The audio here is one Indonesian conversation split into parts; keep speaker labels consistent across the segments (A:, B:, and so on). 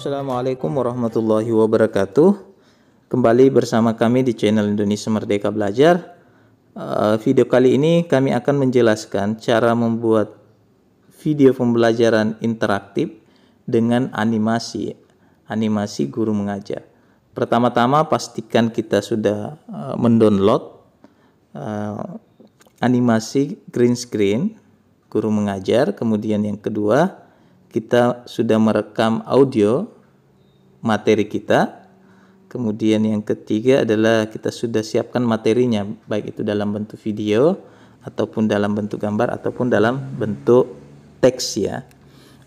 A: Assalamualaikum warahmatullahi wabarakatuh. Kembali bersama kami di channel Indonesia Merdeka Belajar. Eh, video kali ini kami akan menjelaskan cara membuat video pembelajaran interaktif dengan animasi animasi guru mengajar. Pertama-tama pastikan kita sudah uh, mendownload uh, animasi green screen guru mengajar. Kemudian yang kedua, kita sudah merekam audio materi kita. Kemudian yang ketiga adalah kita sudah siapkan materinya, baik itu dalam bentuk video ataupun dalam bentuk gambar ataupun dalam bentuk teks ya.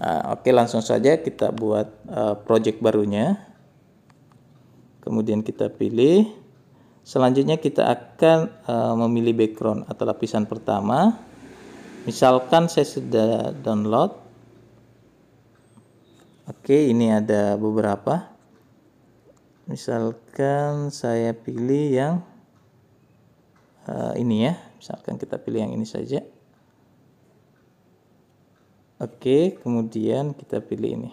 A: Ah, oke, okay, langsung saja kita buat uh, project barunya. Kemudian kita pilih. Selanjutnya kita akan uh, memilih background atau lapisan pertama. Misalkan saya sudah download. Oke, okay, ini ada beberapa. Misalkan saya pilih yang uh, ini ya. Misalkan kita pilih yang ini saja. Oke, kemudian kita pilih ini.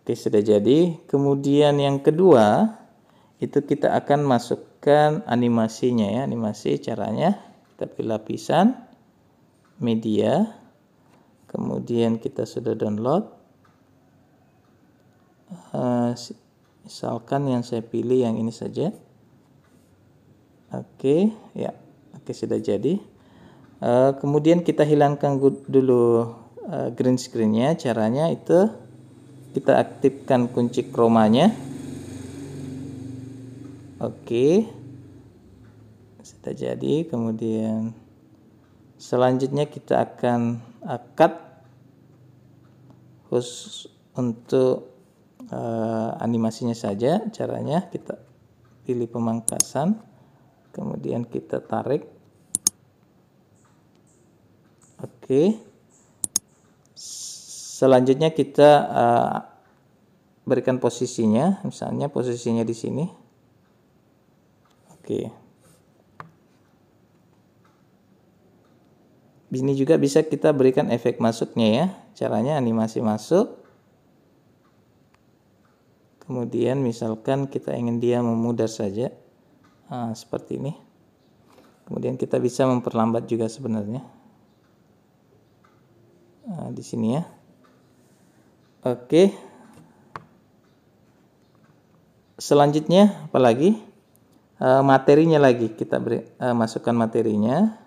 A: Oke, sudah jadi. Kemudian yang kedua, itu kita akan masukkan animasinya ya. Animasi caranya, kita pilih lapisan, media, kemudian kita sudah download. Eh, misalkan yang saya pilih yang ini saja. Oke, ya. Oke, sudah jadi. Eh, kemudian kita hilangkan dulu uh, green screennya. Caranya itu kita aktifkan kunci kromanya. Oke. Okay. Sudah jadi. Kemudian selanjutnya kita akan uh, cut khusus untuk uh, animasinya saja. Caranya kita pilih pemangkasan, kemudian kita tarik Oke. Selanjutnya kita eh, berikan posisinya, misalnya posisinya di sini. Oke. Ini juga bisa kita berikan efek masuknya ya. Caranya animasi masuk. Kemudian misalkan kita ingin dia memudar saja. Nah, seperti ini. Kemudian kita bisa memperlambat juga sebenarnya nah, di sini ya oke selanjutnya apa lagi e, materinya lagi kita beri, e, masukkan materinya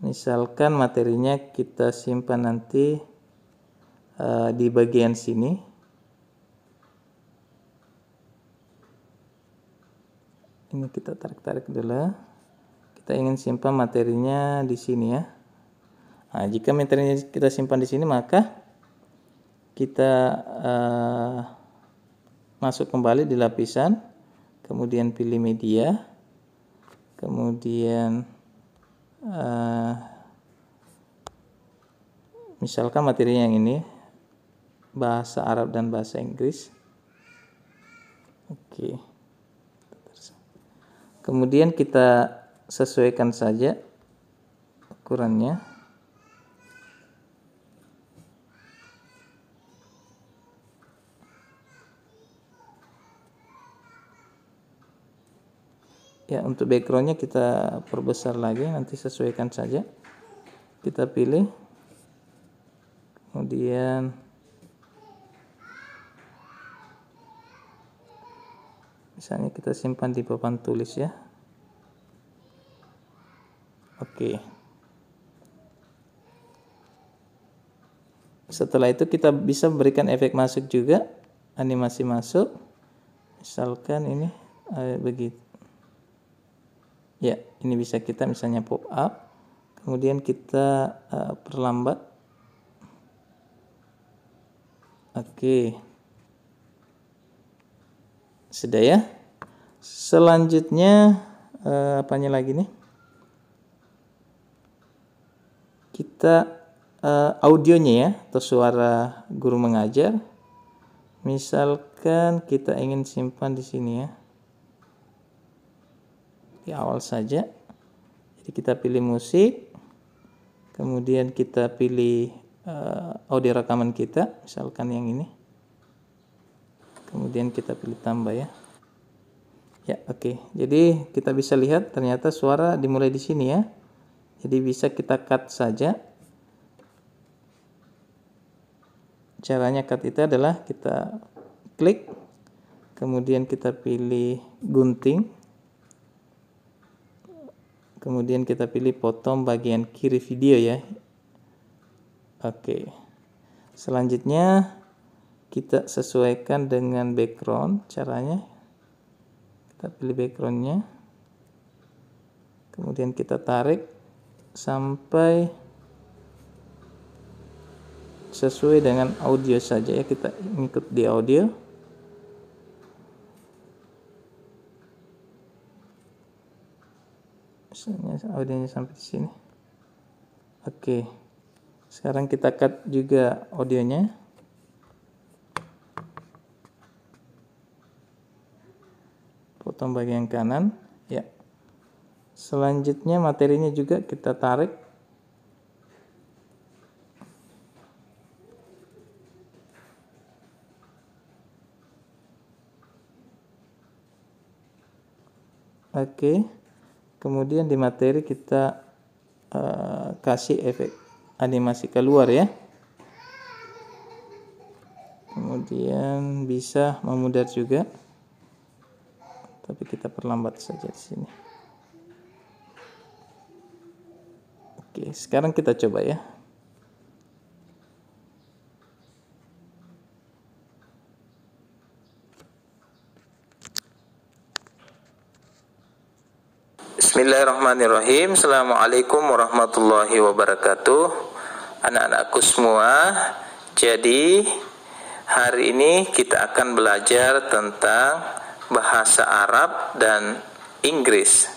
A: misalkan materinya kita simpan nanti e, di bagian sini ini kita tarik-tarik dulu kita ingin simpan materinya di sini ya Nah, jika materinya kita simpan di sini maka kita uh, masuk kembali di lapisan, kemudian pilih media, kemudian uh, misalkan materi yang ini bahasa Arab dan bahasa Inggris. Oke. Kemudian kita sesuaikan saja ukurannya. ya untuk backgroundnya kita perbesar lagi nanti sesuaikan saja kita pilih kemudian misalnya kita simpan di papan tulis ya oke setelah itu kita bisa berikan efek masuk juga animasi masuk misalkan ini eh, begitu ya ini bisa kita misalnya pop up kemudian kita uh, perlambat oke sudah ya selanjutnya uh, apanya lagi nih kita uh, audionya ya atau suara guru mengajar misalkan kita ingin simpan di sini ya di awal saja jadi kita pilih musik kemudian kita pilih uh, audio rekaman kita misalkan yang ini kemudian kita pilih tambah ya ya oke okay. jadi kita bisa lihat ternyata suara dimulai di sini ya jadi bisa kita cut saja caranya cut itu adalah kita klik kemudian kita pilih gunting kemudian kita pilih potong bagian kiri video ya oke selanjutnya kita sesuaikan dengan background caranya kita pilih backgroundnya kemudian kita tarik sampai sesuai dengan audio saja ya kita ikut di audio selesainya audionya sampai di sini oke sekarang kita cut juga audionya potong bagian kanan ya selanjutnya materinya juga kita tarik Oke. Okay kemudian di materi kita uh, kasih efek animasi keluar ya kemudian bisa memudar juga tapi kita perlambat saja di sini oke sekarang kita coba ya Bismillahirrahmanirrahim Assalamualaikum warahmatullahi wabarakatuh Anak-anakku semua Jadi Hari ini kita akan belajar tentang Bahasa Arab dan Inggris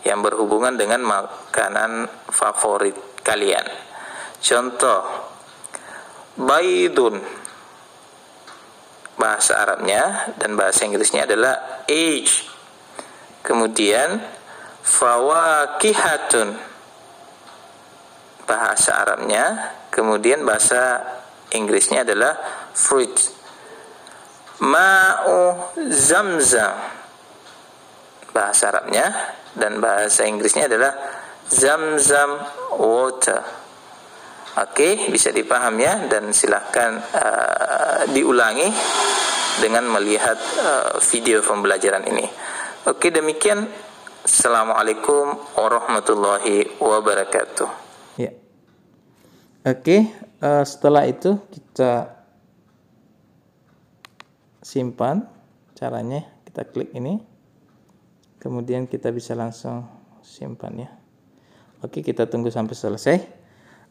A: Yang berhubungan dengan makanan favorit kalian Contoh Baidun Bahasa Arabnya dan bahasa Inggrisnya adalah age Kemudian fawakihatun bahasa Arabnya kemudian bahasa Inggrisnya adalah fruit ma'u zamzam bahasa Arabnya dan bahasa Inggrisnya adalah zamzam water oke okay, bisa dipaham ya dan silahkan uh, diulangi dengan melihat uh, video pembelajaran ini oke okay, demikian Assalamualaikum warahmatullahi wabarakatuh. Ya. Oke, uh, setelah itu kita simpan caranya. Kita klik ini. Kemudian kita bisa langsung simpan ya. Oke, kita tunggu sampai selesai.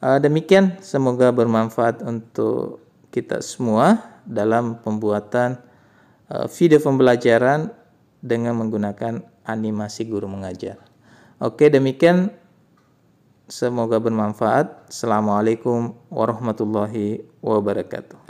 A: Uh, demikian, semoga bermanfaat untuk kita semua dalam pembuatan uh, video pembelajaran dengan menggunakan animasi guru mengajar. Oke, demikian. Semoga bermanfaat. Assalamualaikum warahmatullahi wabarakatuh.